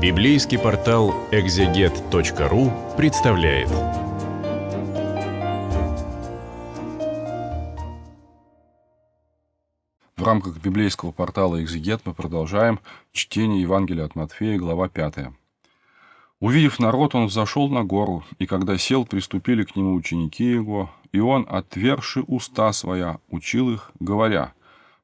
Библейский портал экзегет.ру представляет. В рамках библейского портала «Экзегет» мы продолжаем чтение Евангелия от Матфея, глава 5. «Увидев народ, он взошел на гору, и когда сел, приступили к нему ученики его, и он, отвергши уста своя, учил их, говоря,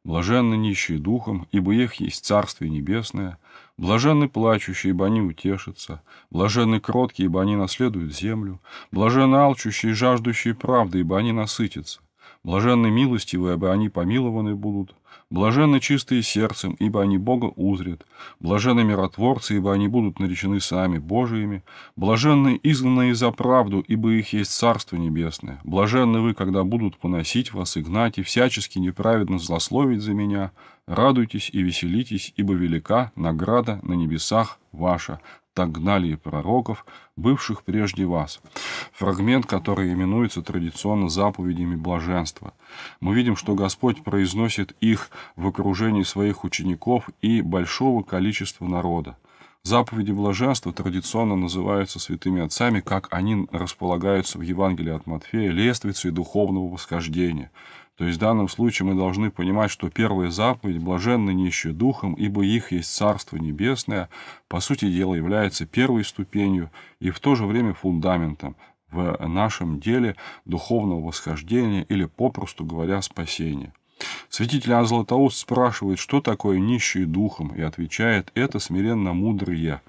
«Блаженны нищие духом, ибо их есть Царствие Небесное – Блаженны плачущие, ибо они утешатся. Блаженны кроткие, ибо они наследуют землю. Блаженны алчущие, жаждущие правды, ибо они насытятся. Блаженны милостивые, ибо они помилованы будут. Блаженны чистые сердцем, ибо они Бога узрят. Блаженны миротворцы, ибо они будут наречены сами Божиими. Блаженны изгнанные за правду, ибо их есть Царство Небесное. Блаженны вы, когда будут поносить вас и гнать, и всячески неправедно злословить за меня. Радуйтесь и веселитесь, ибо велика награда на небесах ваша так гнали и пророков, бывших прежде вас. Фрагмент, который именуется традиционно заповедями блаженства. Мы видим, что Господь произносит их в окружении своих учеников и большого количества народа. Заповеди блаженства традиционно называются святыми отцами, как они располагаются в Евангелии от Матфея, лествицей духовного восхождения – то есть в данном случае мы должны понимать, что первая заповедь «блаженны нищие духом, ибо их есть Царство Небесное», по сути дела является первой ступенью и в то же время фундаментом в нашем деле духовного восхождения или, попросту говоря, спасения. Святитель Иоанн спрашивает, что такое нищие духом, и отвечает, это смиренно мудрые.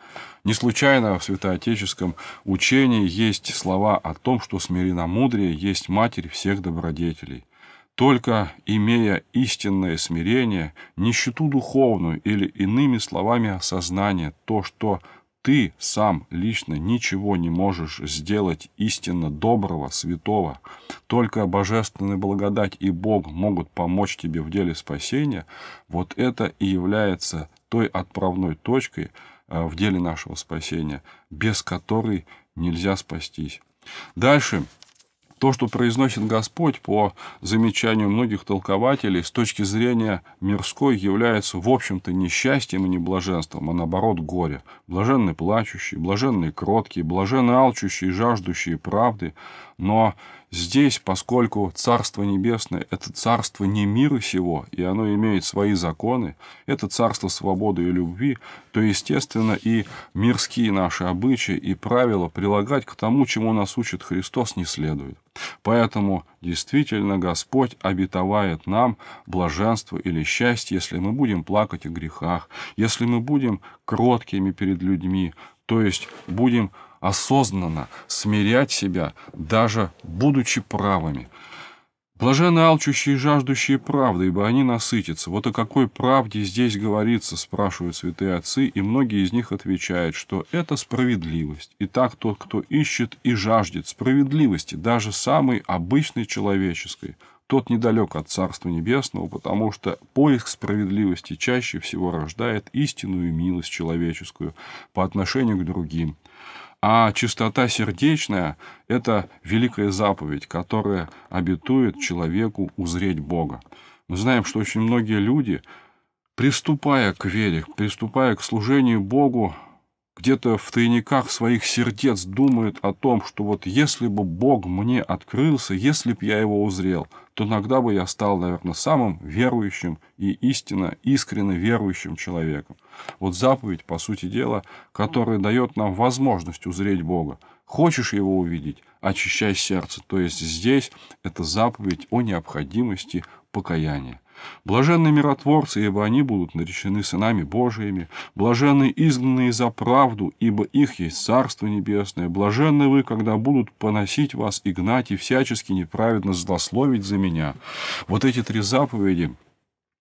Не случайно в святоотеческом учении есть слова о том, что смиренно мудрее есть матерь всех добродетелей – только имея истинное смирение, нищету духовную или, иными словами, осознание, то, что ты сам лично ничего не можешь сделать истинно доброго, святого, только божественная благодать и Бог могут помочь тебе в деле спасения, вот это и является той отправной точкой э, в деле нашего спасения, без которой нельзя спастись. Дальше то, что произносит Господь по замечанию многих толкователей, с точки зрения мирской является, в общем-то, не счастьем и не блаженством, а наоборот горе. блаженный плачущий, блаженный кроткий, блаженный алчущий и жаждущий правды, но Здесь, поскольку Царство Небесное – это царство не мира сего, и оно имеет свои законы, это царство свободы и любви, то, естественно, и мирские наши обычаи и правила прилагать к тому, чему нас учит Христос, не следует. Поэтому действительно Господь обетовает нам блаженство или счастье, если мы будем плакать о грехах, если мы будем кроткими перед людьми, то есть будем осознанно смирять себя, даже будучи правыми. Блаженны алчущие и жаждущие правды, ибо они насытятся. Вот о какой правде здесь говорится, спрашивают святые отцы, и многие из них отвечают, что это справедливость. И так тот, кто ищет и жаждет справедливости, даже самой обычной человеческой, тот недалек от Царства Небесного, потому что поиск справедливости чаще всего рождает истинную милость человеческую по отношению к другим, а чистота сердечная – это великая заповедь, которая обетует человеку узреть Бога. Мы знаем, что очень многие люди, приступая к вере, приступая к служению Богу, где-то в тайниках своих сердец думает о том, что вот если бы Бог мне открылся, если бы я его узрел, то иногда бы я стал, наверное, самым верующим и истинно, искренне верующим человеком. Вот заповедь, по сути дела, которая дает нам возможность узреть Бога. Хочешь его увидеть, очищай сердце. То есть здесь это заповедь о необходимости покаяния. Блаженны миротворцы, ибо они будут наречены сынами Божиими. Блаженны изгнанные за правду, ибо их есть Царство Небесное. Блаженны вы, когда будут поносить вас и гнать, и всячески неправедно злословить за меня. Вот эти три заповеди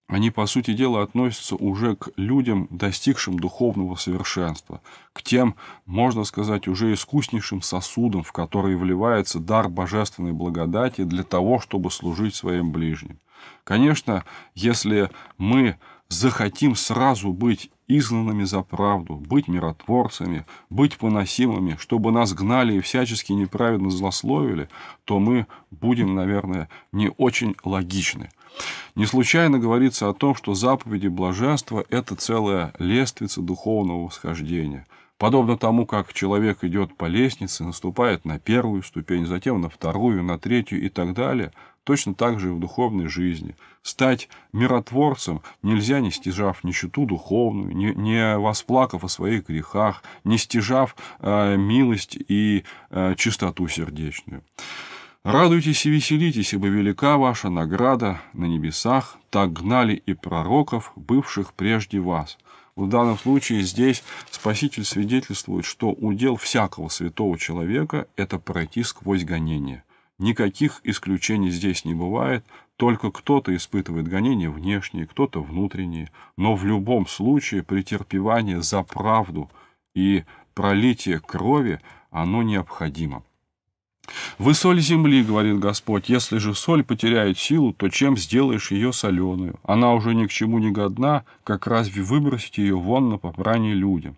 они, по сути дела, относятся уже к людям, достигшим духовного совершенства, к тем, можно сказать, уже искуснейшим сосудам, в которые вливается дар божественной благодати для того, чтобы служить своим ближним. Конечно, если мы захотим сразу быть изгнанными за правду, быть миротворцами, быть поносимыми, чтобы нас гнали и всячески неправедно злословили, то мы будем, наверное, не очень логичны. Не случайно говорится о том, что заповеди блаженства – это целая лестница духовного восхождения – Подобно тому, как человек идет по лестнице, наступает на первую ступень, затем на вторую, на третью и так далее, точно так же и в духовной жизни. Стать миротворцем нельзя, не стяжав нищету духовную, не, не восплакав о своих грехах, не стяжав э, милость и э, чистоту сердечную. Радуйтесь и веселитесь, ибо велика ваша награда на небесах, так гнали и пророков, бывших прежде вас. В данном случае здесь Спаситель свидетельствует, что удел всякого святого человека – это пройти сквозь гонение – Никаких исключений здесь не бывает, только кто-то испытывает гонения внешние, кто-то внутренние, но в любом случае претерпевание за правду и пролитие крови, оно необходимо. «Вы соль земли, — говорит Господь, — если же соль потеряет силу, то чем сделаешь ее соленую? Она уже ни к чему не годна, как разве выбросить ее вон на попрание людям?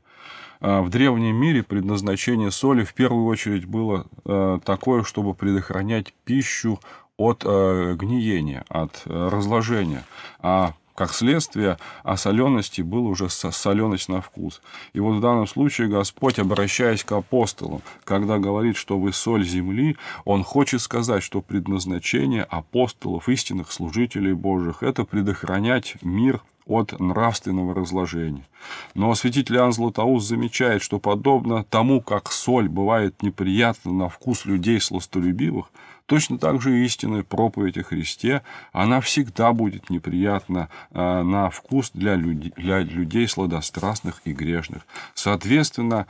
А, в древнем мире предназначение соли в первую очередь было а, такое, чтобы предохранять пищу от а, гниения, от разложения. А как следствие, о солености был уже соленость на вкус. И вот в данном случае Господь, обращаясь к апостолам, когда говорит, что вы соль земли, Он хочет сказать, что предназначение апостолов, истинных служителей Божьих, это предохранять мир от нравственного разложения. Но святитель Иоанн Златоуст замечает, что подобно тому, как соль бывает неприятна на вкус людей сластолюбивых, Точно так же истинная проповедь о Христе, она всегда будет неприятна а, на вкус для, люд... для людей сладострастных и грешных. Соответственно,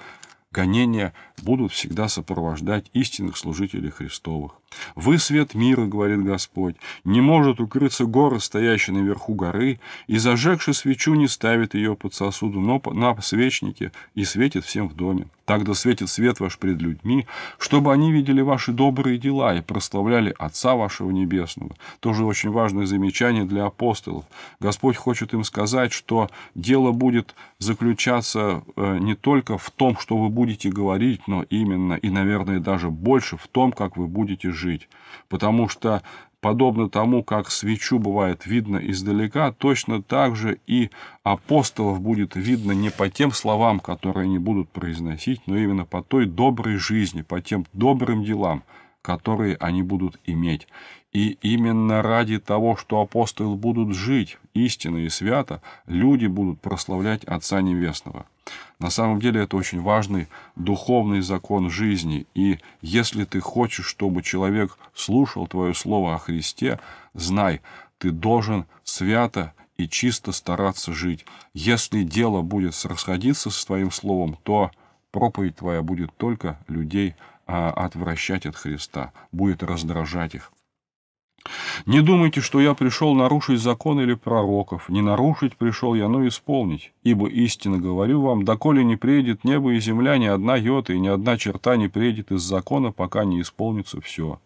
гонения будут всегда сопровождать истинных служителей Христовых. Вы свет мира, говорит Господь, не может укрыться город, стоящий наверху горы, и, зажегши свечу, не ставит ее под сосуду, но на свечнике и светит всем в доме. Тогда светит свет ваш пред людьми, чтобы они видели ваши добрые дела и прославляли Отца вашего Небесного. Тоже очень важное замечание для апостолов. Господь хочет им сказать, что дело будет заключаться э, не только в том, что вы будете говорить, но именно и, наверное, даже больше в том, как вы будете жить жить. Потому что, подобно тому, как свечу бывает видно издалека, точно так же и апостолов будет видно не по тем словам, которые они будут произносить, но именно по той доброй жизни, по тем добрым делам, которые они будут иметь. И именно ради того, что апостолы будут жить истинно и свято, люди будут прославлять Отца Небесного. На самом деле это очень важный духовный закон жизни. И если ты хочешь, чтобы человек слушал твое слово о Христе, знай, ты должен свято и чисто стараться жить. Если дело будет расходиться со твоим словом, то проповедь твоя будет только людей а, отвращать от Христа, будет раздражать их. Не думайте, что я пришел нарушить закон или пророков. Не нарушить пришел я, но исполнить. Ибо истинно говорю вам, доколе не приедет небо и земля, ни одна йота и ни одна черта не приедет из закона, пока не исполнится все.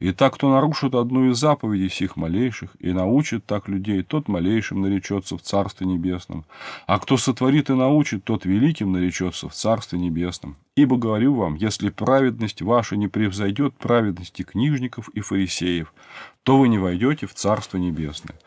И так, кто нарушит одну из заповедей всех малейших и научит так людей, тот малейшим наречется в Царстве Небесном. А кто сотворит и научит, тот великим наречется в Царстве Небесном. Ибо говорю вам, если праведность ваша не превзойдет праведности книжников и фарисеев, то вы не войдете в Царство Небесное.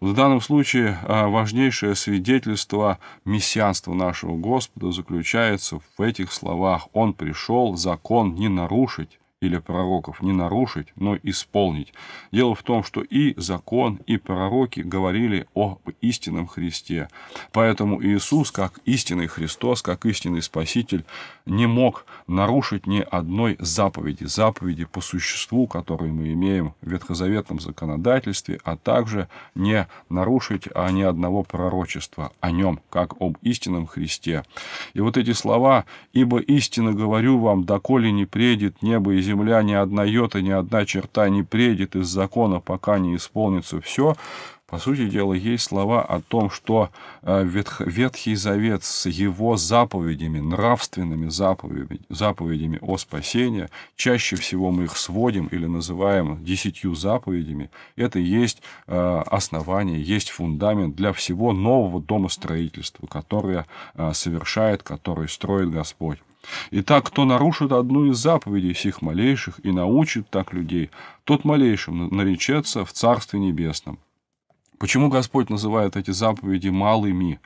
В данном случае а, важнейшее свидетельство мессианства нашего Господа заключается в этих словах. Он пришел закон не нарушить, или пророков не нарушить, но исполнить. Дело в том, что и закон, и пророки говорили о истинном Христе. Поэтому Иисус, как истинный Христос, как истинный Спаситель, не мог нарушить ни одной заповеди, заповеди по существу, которые мы имеем в ветхозаветном законодательстве, а также не нарушить а ни одного пророчества о нем, как об истинном Христе. И вот эти слова «Ибо истинно говорю вам, доколе не предит небо и земля, земля, ни одна йота, ни одна черта не предет из закона, пока не исполнится все, по сути дела, есть слова о том, что э, Ветх, Ветхий Завет с его заповедями, нравственными заповедями, заповедями о спасении, чаще всего мы их сводим или называем десятью заповедями, это есть э, основание, есть фундамент для всего нового домостроительства, которое э, совершает, который строит Господь. Итак, кто нарушит одну из заповедей всех малейших и научит так людей, тот малейшим наречется в Царстве Небесном. Почему Господь называет эти заповеди малыми?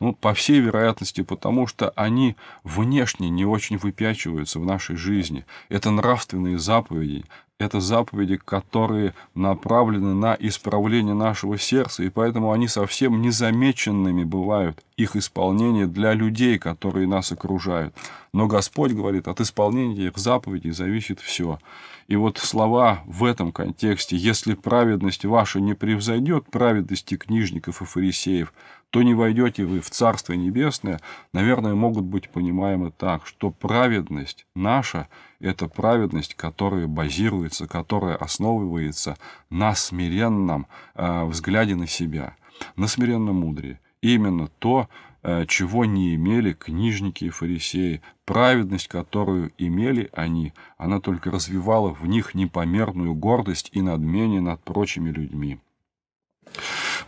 Ну, по всей вероятности, потому что они внешне не очень выпячиваются в нашей жизни. Это нравственные заповеди, это заповеди, которые направлены на исправление нашего сердца, и поэтому они совсем незамеченными бывают, их исполнение для людей, которые нас окружают. Но Господь говорит, от исполнения их заповедей зависит все. И вот слова в этом контексте, если праведность ваша не превзойдет праведности книжников и фарисеев, то не войдете вы в Царство Небесное, наверное, могут быть понимаемы так, что праведность наша – это праведность, которая базируется, которая основывается на смиренном э, взгляде на себя, на смиренном мудрее. Именно то, э, чего не имели книжники и фарисеи, праведность, которую имели они, она только развивала в них непомерную гордость и надмение над прочими людьми.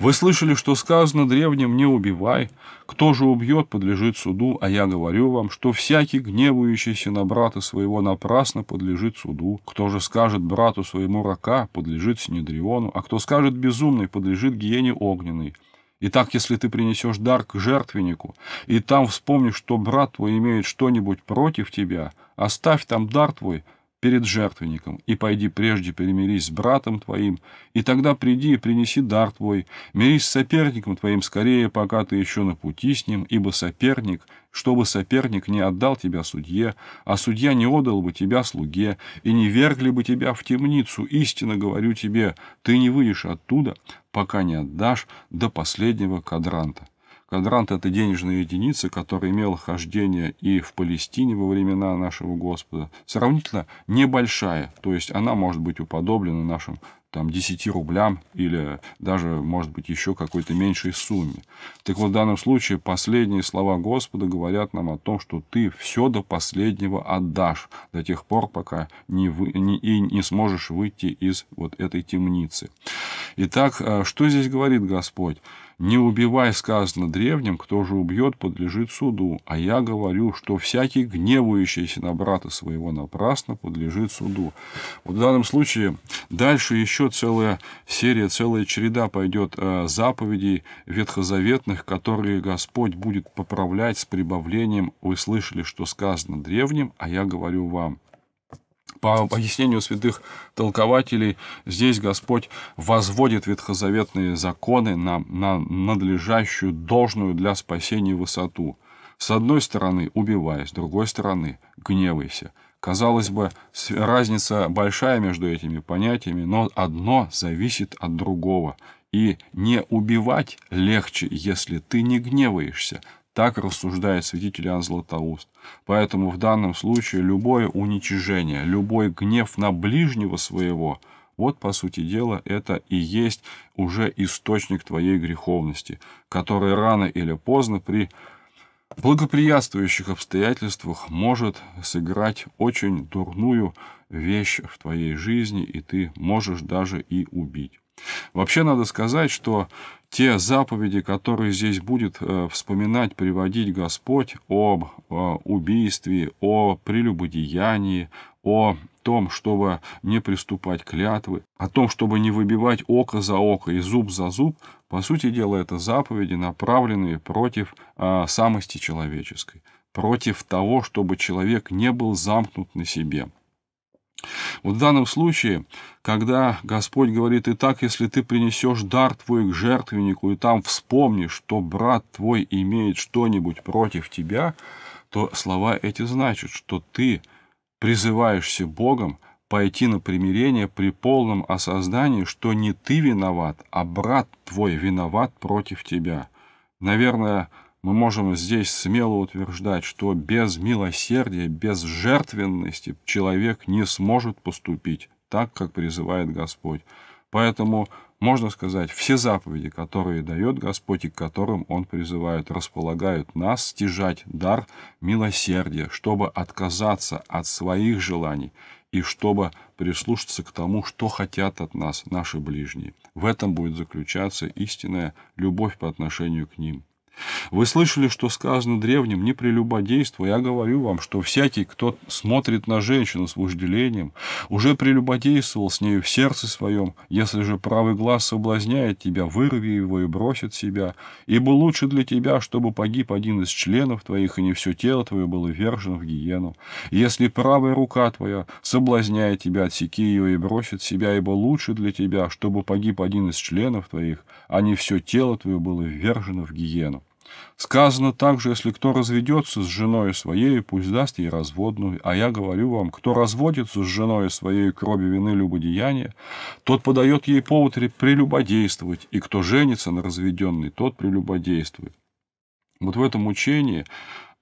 Вы слышали, что сказано древним «не убивай». Кто же убьет, подлежит суду, а я говорю вам, что всякий, гневающийся на брата своего, напрасно подлежит суду. Кто же скажет брату своему рака, подлежит Синедриону, а кто скажет безумный, подлежит гиене огненной. Итак, если ты принесешь дар к жертвеннику, и там вспомнишь, что брат твой имеет что-нибудь против тебя, оставь там дар твой – перед жертвенником, и пойди прежде перемирись с братом твоим, и тогда приди и принеси дар твой, мирись с соперником твоим скорее, пока ты еще на пути с ним, ибо соперник, чтобы соперник не отдал тебя судье, а судья не отдал бы тебя слуге, и не вергли бы тебя в темницу, истинно говорю тебе, ты не выйдешь оттуда, пока не отдашь до последнего кадранта. Квадрант – это денежная единица, которая имела хождение и в Палестине во времена нашего Господа. Сравнительно небольшая, то есть она может быть уподоблена нашим там 10 рублям или даже, может быть, еще какой-то меньшей сумме. Так вот, в данном случае последние слова Господа говорят нам о том, что ты все до последнего отдашь, до тех пор, пока не, вы, не, и не сможешь выйти из вот этой темницы. Итак, э, что здесь говорит Господь? «Не убивай, сказано древним, кто же убьет, подлежит суду. А я говорю, что всякий гневающийся на брата своего напрасно подлежит суду». Вот в данном случае дальше еще еще целая серия, целая череда пойдет э, заповедей ветхозаветных, которые Господь будет поправлять с прибавлением. Вы слышали, что сказано древним, а я говорю вам по объяснению святых толкователей, здесь Господь возводит ветхозаветные законы на, на надлежащую, должную для спасения высоту. С одной стороны, убивай, с другой стороны, гневайся. Казалось бы, разница большая между этими понятиями, но одно зависит от другого. И не убивать легче, если ты не гневаешься. Так рассуждает святитель Иоанн Златоуст. Поэтому в данном случае любое уничижение, любой гнев на ближнего своего – вот, по сути дела, это и есть уже источник твоей греховности, который рано или поздно при в благоприятствующих обстоятельствах может сыграть очень дурную вещь в твоей жизни, и ты можешь даже и убить. Вообще надо сказать, что те заповеди, которые здесь будет э, вспоминать, приводить Господь об э, убийстве, о прелюбодеянии, о том, чтобы не приступать клятвы, о том, чтобы не выбивать око за око и зуб за зуб, по сути дела, это заповеди, направленные против э, самости человеческой, против того, чтобы человек не был замкнут на себе. Вот в данном случае, когда Господь говорит, и так, если ты принесешь дар твой к жертвеннику, и там вспомнишь, что брат твой имеет что-нибудь против тебя, то слова эти значат, что ты призываешься Богом пойти на примирение при полном осознании, что не ты виноват, а брат твой виноват против тебя. Наверное, мы можем здесь смело утверждать, что без милосердия, без жертвенности человек не сможет поступить так, как призывает Господь. Поэтому можно сказать, все заповеди, которые дает Господь и к которым Он призывает, располагают нас стяжать дар милосердия, чтобы отказаться от своих желаний и чтобы прислушаться к тому, что хотят от нас наши ближние. В этом будет заключаться истинная любовь по отношению к ним – вы слышали, что сказано древним, не прелюбодейство. Я говорю вам, что всякий, кто смотрит на женщину с вожделением, уже прелюбодействовал с нею в сердце своем. Если же правый глаз соблазняет тебя, вырви его и бросит себя. Ибо лучше для тебя, чтобы погиб один из членов твоих, и не все тело твое было вержено в гиену. Если правая рука твоя соблазняет тебя, отсеки ее и бросит себя, ибо лучше для тебя, чтобы погиб один из членов твоих, а не все тело твое было ввержено в гиену. Сказано также, если кто разведется с женой своей, пусть даст ей разводную. А я говорю вам, кто разводится с женой своей, кроме вины любодеяния, тот подает ей повод прелюбодействовать, и кто женится на разведенной, тот прелюбодействует. Вот в этом учении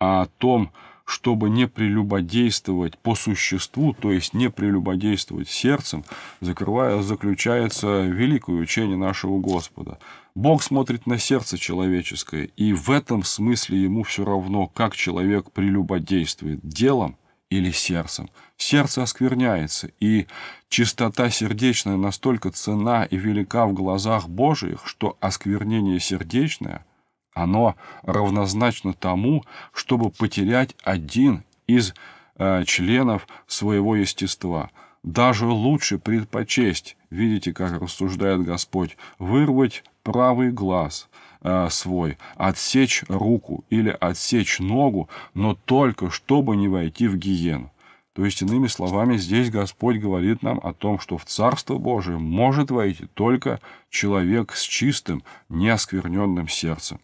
о том, чтобы не прелюбодействовать по существу, то есть не прелюбодействовать сердцем, закрывая, заключается великое учение нашего Господа – Бог смотрит на сердце человеческое, и в этом смысле ему все равно, как человек прелюбодействует, делом или сердцем. Сердце оскверняется, и чистота сердечная настолько цена и велика в глазах Божиих, что осквернение сердечное, оно равнозначно тому, чтобы потерять один из э, членов своего естества. Даже лучше предпочесть видите, как рассуждает Господь, вырвать правый глаз э, свой, отсечь руку или отсечь ногу, но только чтобы не войти в гиену. То есть, иными словами, здесь Господь говорит нам о том, что в Царство Божие может войти только человек с чистым, неоскверненным сердцем.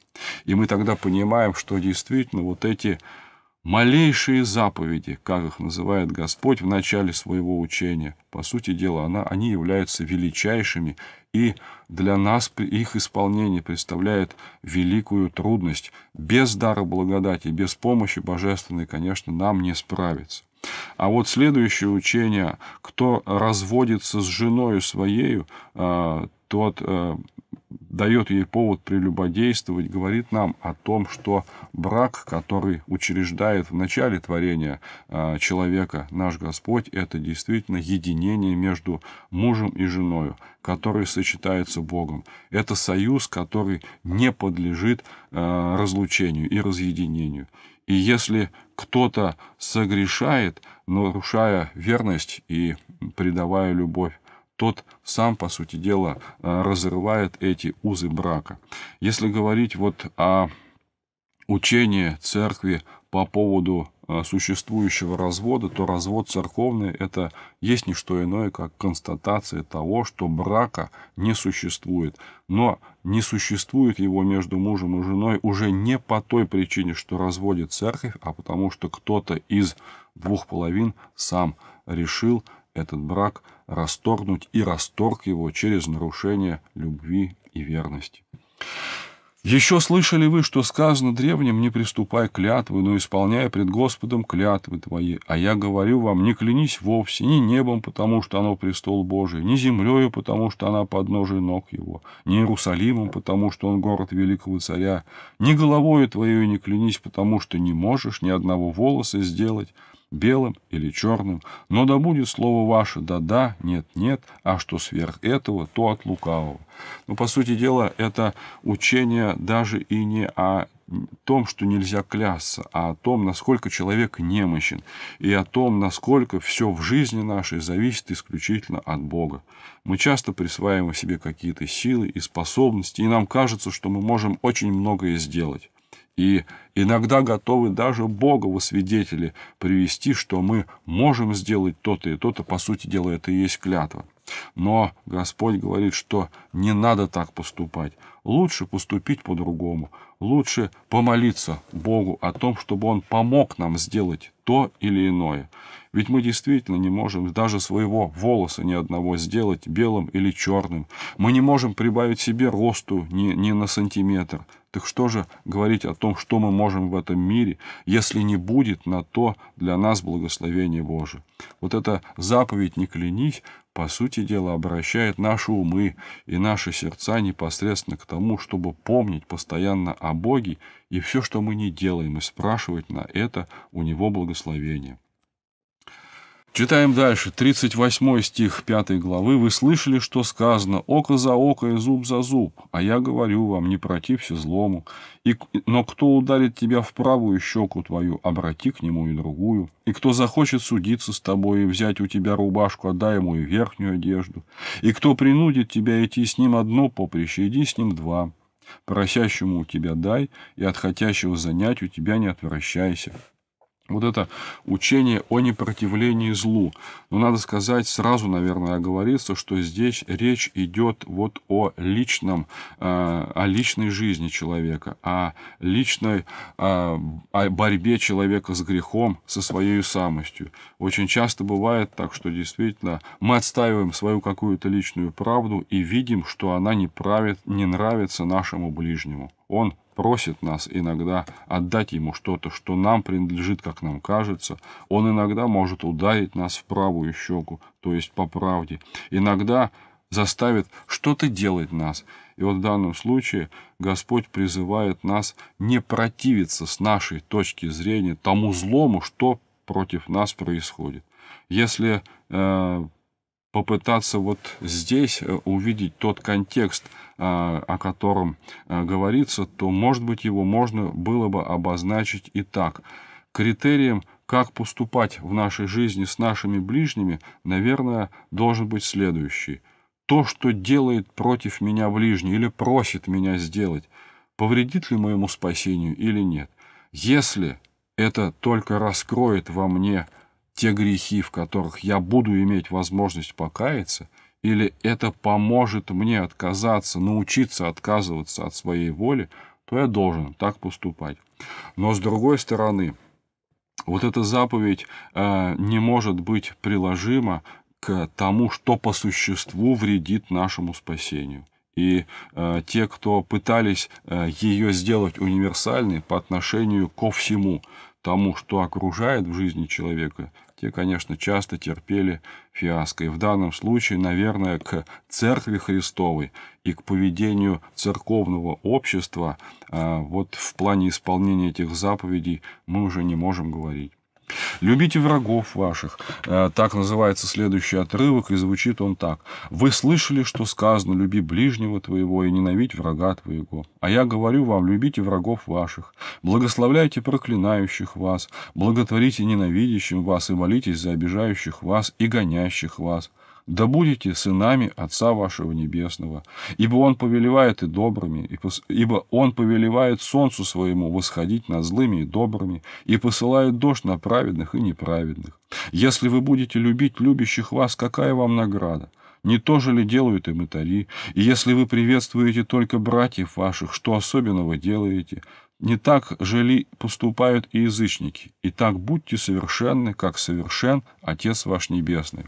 И мы тогда понимаем, что действительно вот эти Малейшие заповеди, как их называет Господь в начале своего учения, по сути дела, она, они являются величайшими, и для нас их исполнение представляет великую трудность. Без дара благодати, без помощи божественной, конечно, нам не справиться. А вот следующее учение, кто разводится с женою своею, а, тот а, дает ей повод прелюбодействовать, говорит нам о том, что брак, который учреждает в начале творения а, человека наш Господь, это действительно единение между мужем и женою, который сочетается Богом. Это союз, который не подлежит а, разлучению и разъединению. И если кто-то согрешает, нарушая верность и предавая любовь, тот сам, по сути дела, э, разрывает эти узы брака. Если говорить вот о учении церкви по поводу э, существующего развода, то развод церковный – это есть не что иное, как констатация того, что брака не существует. Но не существует его между мужем и женой уже не по той причине, что разводит церковь, а потому что кто-то из двух половин сам решил этот брак, расторгнуть и расторг его через нарушение любви и верности. Еще слышали вы, что сказано древним, не приступай клятвы, но исполняя пред Господом клятвы твои. А я говорю вам, не клянись вовсе ни небом, потому что оно престол Божий, ни землею, потому что она подножие ног его, ни Иерусалимом, потому что он город великого царя, ни головою твоей не клянись, потому что не можешь ни одного волоса сделать, белым или черным, но да будет слово ваше «да-да», «нет-нет», а что сверх этого, то от лукавого. Но, ну, по сути дела, это учение даже и не о том, что нельзя клясться, а о том, насколько человек немощен, и о том, насколько все в жизни нашей зависит исключительно от Бога. Мы часто присваиваем себе какие-то силы и способности, и нам кажется, что мы можем очень многое сделать. И иногда готовы даже Бога во свидетели привести, что мы можем сделать то-то и то-то. По сути дела, это и есть клятва. Но Господь говорит, что не надо так поступать. Лучше поступить по-другому лучше помолиться Богу о том, чтобы Он помог нам сделать то или иное. Ведь мы действительно не можем даже своего волоса ни одного сделать белым или черным. Мы не можем прибавить себе росту ни, ни на сантиметр. Так что же говорить о том, что мы можем в этом мире, если не будет на то для нас благословения Божие? Вот эта заповедь «не клянись» по сути дела, обращает наши умы и наши сердца непосредственно к тому, чтобы помнить постоянно о Боге и все, что мы не делаем, и спрашивать на это у Него благословения. Читаем дальше, 38 стих 5 главы. «Вы слышали, что сказано, око за око и зуб за зуб, а я говорю вам, не протився злому, и, но кто ударит тебя в правую щеку твою, обрати к нему и другую, и кто захочет судиться с тобой и взять у тебя рубашку, отдай ему и верхнюю одежду, и кто принудит тебя идти с ним одно поприще, иди с ним два, просящему у тебя дай, и от хотящего занять у тебя не отвращайся» вот это учение о непротивлении злу. Но надо сказать, сразу, наверное, оговориться, что здесь речь идет вот о личном, э, о личной жизни человека, о личной э, о борьбе человека с грехом, со своей самостью. Очень часто бывает так, что действительно мы отстаиваем свою какую-то личную правду и видим, что она не, правит, не нравится нашему ближнему. Он просит нас иногда отдать ему что-то, что нам принадлежит, как нам кажется. Он иногда может ударить нас в правую щеку, то есть по правде. Иногда заставит что-то делать нас. И вот в данном случае Господь призывает нас не противиться с нашей точки зрения тому злому, что против нас происходит. Если э, попытаться вот здесь э, увидеть тот контекст, а, о котором э, говорится, то, может быть, его можно было бы обозначить и так. Критерием, как поступать в нашей жизни с нашими ближними, наверное, должен быть следующий. То, что делает против меня ближний или просит меня сделать, повредит ли моему спасению или нет. Если это только раскроет во мне те грехи, в которых я буду иметь возможность покаяться, или это поможет мне отказаться, научиться отказываться от своей воли, то я должен так поступать. Но с другой стороны, вот эта заповедь э, не может быть приложима к тому, что по существу вредит нашему спасению. И э, те, кто пытались э, ее сделать универсальной по отношению ко всему, тому, что окружает в жизни человека, те, конечно, часто терпели фиаско. И в данном случае, наверное, к церкви Христовой и к поведению церковного общества а, вот в плане исполнения этих заповедей мы уже не можем говорить. Любите врагов ваших. Э, так называется следующий отрывок, и звучит он так. Вы слышали, что сказано, люби ближнего твоего и ненавидь врага твоего. А я говорю вам, любите врагов ваших, благословляйте проклинающих вас, благотворите ненавидящим вас и молитесь за обижающих вас и гонящих вас да будете сынами Отца вашего Небесного, ибо Он повелевает и добрыми, ибо Он повелевает солнцу своему восходить над злыми и добрыми, и посылает дождь на праведных и неправедных. Если вы будете любить любящих вас, какая вам награда? Не то же ли делают и мытари? И если вы приветствуете только братьев ваших, что особенного делаете? Не так же ли поступают и язычники? И так будьте совершенны, как совершен Отец ваш Небесный».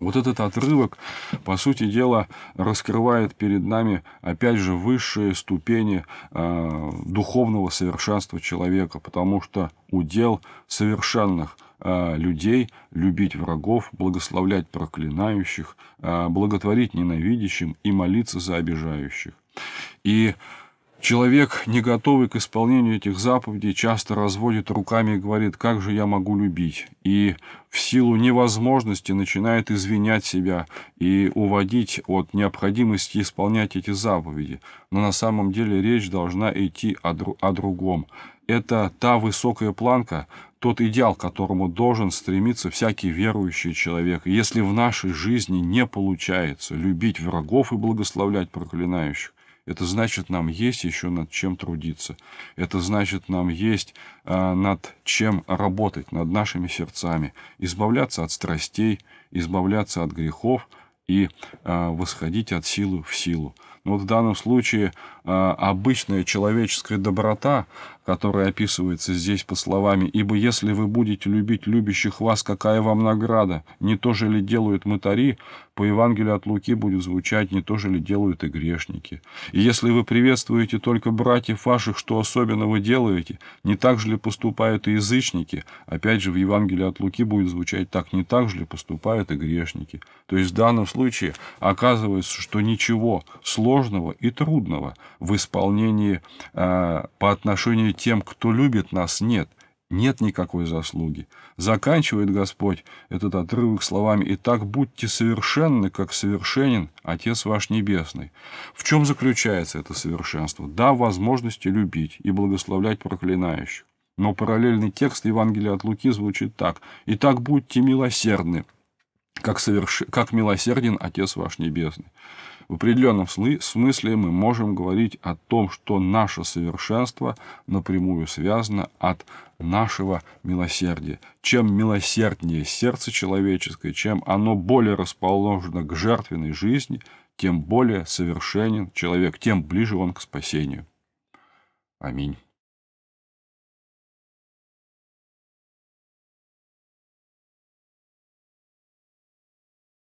Вот этот отрывок, по сути дела, раскрывает перед нами, опять же, высшие ступени э, духовного совершенства человека, потому что удел совершенных э, людей – любить врагов, благословлять проклинающих, э, благотворить ненавидящим и молиться за обижающих. И Человек, не готовый к исполнению этих заповедей, часто разводит руками и говорит, как же я могу любить? И в силу невозможности начинает извинять себя и уводить от необходимости исполнять эти заповеди. Но на самом деле речь должна идти о, дру о другом. Это та высокая планка, тот идеал, к которому должен стремиться всякий верующий человек. если в нашей жизни не получается любить врагов и благословлять проклинающих, это значит, нам есть еще над чем трудиться. Это значит, нам есть а, над чем работать, над нашими сердцами, избавляться от страстей, избавляться от грехов и а, восходить от силы в силу. Но ну вот в данном случае а, обычная человеческая доброта, которое описывается здесь по словами «Ибо если вы будете любить любящих вас, какая вам награда? Не то же ли делают мытари?» По Евангелию от Луки будет звучать «Не то же ли делают и грешники?» «И если вы приветствуете только братьев ваших, что особенно вы делаете? Не так же ли поступают и язычники?» Опять же, в Евангелии от Луки будет звучать так «Не так же ли поступают и грешники?» То есть в данном случае оказывается, что ничего сложного и трудного в исполнении э, по отношению заслуги тем, кто любит нас, нет. Нет никакой заслуги. Заканчивает Господь этот отрывок словами «И так будьте совершенны, как совершенен Отец ваш Небесный». В чем заключается это совершенство? Да, возможности любить и благословлять проклинающих. Но параллельный текст Евангелия от Луки звучит так. «И так будьте милосердны, как, соверш... как милосерден Отец ваш Небесный». В определенном смысле мы можем говорить о том, что наше совершенство напрямую связано от нашего милосердия. Чем милосерднее сердце человеческое, чем оно более расположено к жертвенной жизни, тем более совершенен человек, тем ближе он к спасению. Аминь.